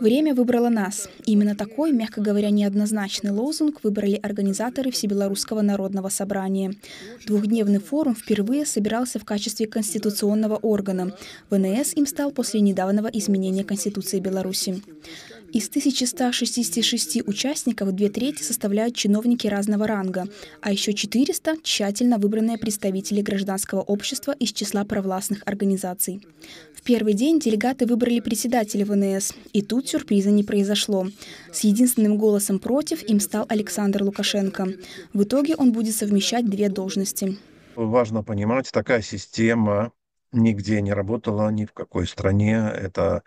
Время выбрало нас. Именно такой, мягко говоря, неоднозначный лозунг выбрали организаторы Всебелорусского народного собрания. Двухдневный форум впервые собирался в качестве конституционного органа. ВНС им стал после недавнего изменения Конституции Беларуси. Из 1166 участников две трети составляют чиновники разного ранга, а еще 400 – тщательно выбранные представители гражданского общества из числа провластных организаций. В первый день делегаты выбрали председателя ВНС, и тут сюрприза не произошло. С единственным голосом против им стал Александр Лукашенко. В итоге он будет совмещать две должности. Важно понимать, такая система нигде не работала, ни в какой стране. Это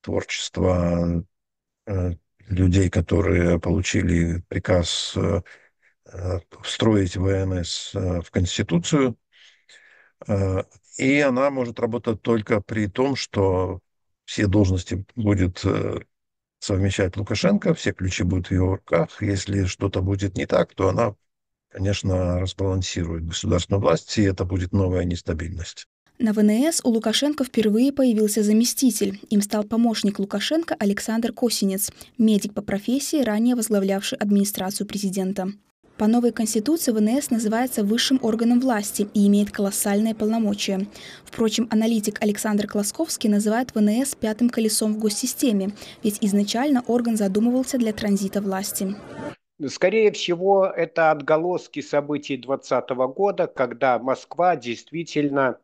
творчество Э, людей, которые получили приказ э, э, встроить ВМС в Конституцию. И она может работать только при том, что все должности будет совмещать Лукашенко, все ключи будут в его руках. Если что-то будет не так, то она, конечно, разбалансирует государственную власть, и это будет новая нестабильность. На ВНС у Лукашенко впервые появился заместитель. Им стал помощник Лукашенко Александр Косинец, медик по профессии, ранее возглавлявший администрацию президента. По новой конституции ВНС называется высшим органом власти и имеет колоссальные полномочия. Впрочем, аналитик Александр Клосковский называет ВНС пятым колесом в госсистеме, ведь изначально орган задумывался для транзита власти. Скорее всего, это отголоски событий 2020 года, когда Москва действительно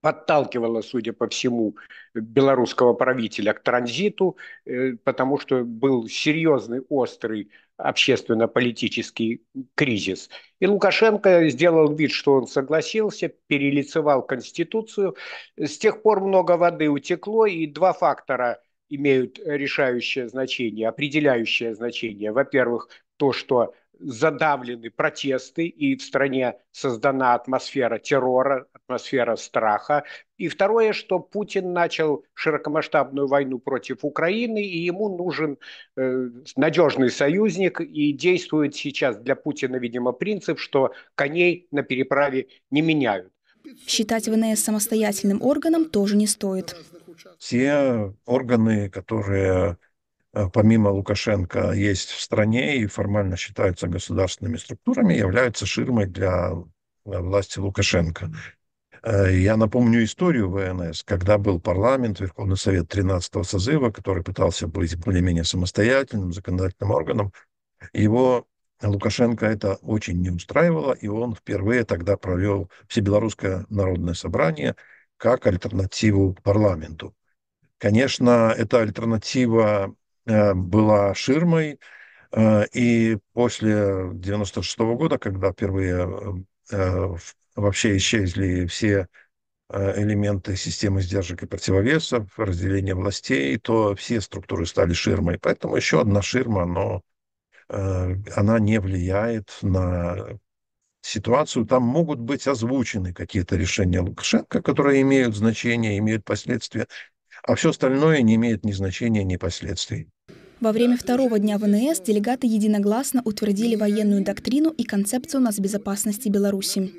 подталкивало, судя по всему, белорусского правителя к транзиту, э, потому что был серьезный, острый общественно-политический кризис. И Лукашенко сделал вид, что он согласился, перелицевал Конституцию. С тех пор много воды утекло, и два фактора имеют решающее значение, определяющее значение. Во-первых, то, что задавлены протесты, и в стране создана атмосфера террора, атмосфера страха. И второе, что Путин начал широкомасштабную войну против Украины, и ему нужен э, надежный союзник, и действует сейчас для Путина, видимо, принцип, что коней на переправе не меняют. Считать ВНС самостоятельным органом тоже не стоит. Все органы, которые Э, помимо Лукашенко есть в стране и формально считаются государственными структурами, являются ширмой для э, власти Лукашенко. Э, я напомню историю ВНС, когда был парламент, Верховный Совет 13-го созыва, который пытался быть более-менее самостоятельным законодательным органом. Его Лукашенко это очень не устраивало, и он впервые тогда провел Всебелорусское народное собрание как альтернативу парламенту. Конечно, эта альтернатива Э, была ширмой, э, и после 96 -го года, когда впервые э, вообще исчезли все элементы системы сдержек и противовесов, разделения властей, то все структуры стали ширмой. Поэтому еще одна ширма, но она не влияет на ситуацию. Там могут быть озвучены какие-то решения Лукашенко, которые имеют значение, имеют последствия, а все остальное не имеет ни значения, ни последствий. Во время второго дня ВНС делегаты единогласно утвердили военную доктрину и концепцию нас безопасности Беларуси.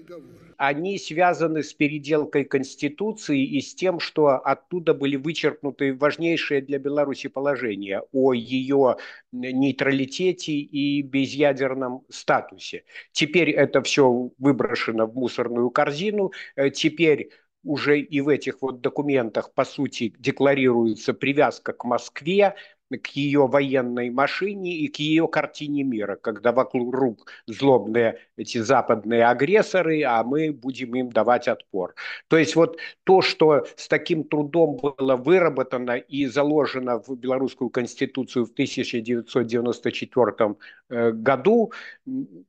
Они связаны с переделкой Конституции и с тем, что оттуда были вычеркнуты важнейшие для Беларуси положения о ее нейтралитете и безъядерном статусе. Теперь это все выброшено в мусорную корзину. Э, теперь уже и в этих вот документах, по сути, декларируется привязка к Москве, к ее военной машине и к ее картине мира, когда вокруг рук злобные эти западные агрессоры, а мы будем им давать отпор. То есть вот то, что с таким трудом было выработано и заложено в белорусскую конституцию в 1994 э, году,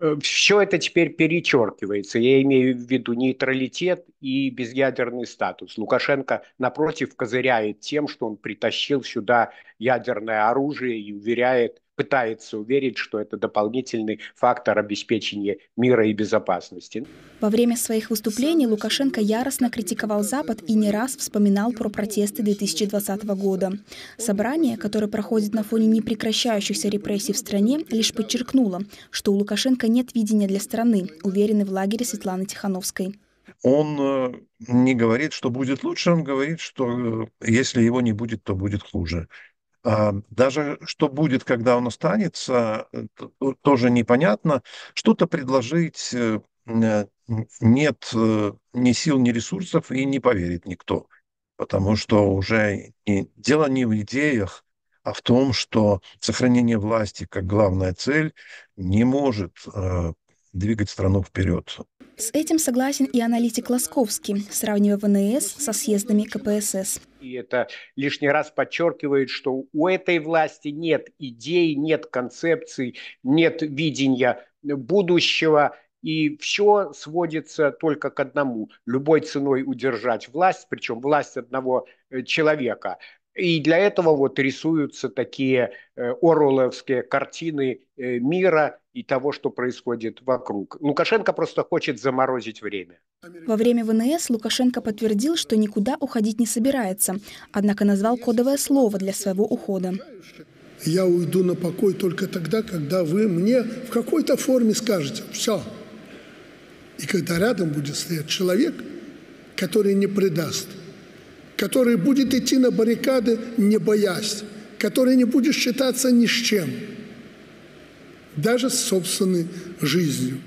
э, все это теперь перечеркивается. Я имею в виду нейтралитет и безъядерный статус. Лукашенко, напротив, козыряет тем, что он притащил сюда ядерное ядерное оружие и уверяет, пытается уверить, что это дополнительный фактор обеспечения мира и безопасности. Во время своих выступлений Лукашенко яростно критиковал Запад и не раз вспоминал про протесты 2020 года. Собрание, которое проходит на фоне непрекращающихся репрессий в стране, лишь подчеркнуло, что у Лукашенко нет видения для страны, уверены в лагере Светланы Тихановской. Он э, не говорит, что будет лучше, он говорит, что э, если его не будет, то будет хуже. А, даже что будет, когда он останется, э, э, тоже непонятно. Что-то предложить э, нет ни сил, ни ресурсов, и не поверит никто. Потому что уже и дело не в идеях, а в том, что сохранение власти как главная цель не может двигать страну вперед. С этим согласен и аналитик Лосковский, сравнивая ВНС со съездами КПСС и это лишний раз подчеркивает, что у этой власти нет идей, нет концепций, нет видения будущего, и все сводится только к одному – любой ценой удержать власть, причем власть одного э, человека. И для этого вот рисуются такие э, Орловские картины э, мира и того, что происходит вокруг. Лукашенко просто хочет заморозить время. Во время ВНС Лукашенко подтвердил, что никуда уходить не собирается, однако назвал кодовое слово для своего ухода. Я уйду на покой только тогда, когда вы мне в какой-то форме скажете «все». И когда рядом будет стоять человек, который не предаст – который будет идти на баррикады, не боясь, который не будет считаться ни с чем, даже с собственной жизнью.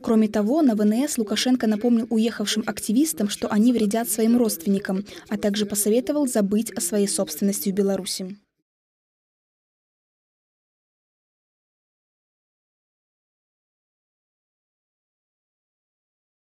Кроме того, на ВНС Лукашенко напомнил уехавшим активистам, что они вредят своим родственникам, а также посоветовал забыть о своей собственности в Беларуси.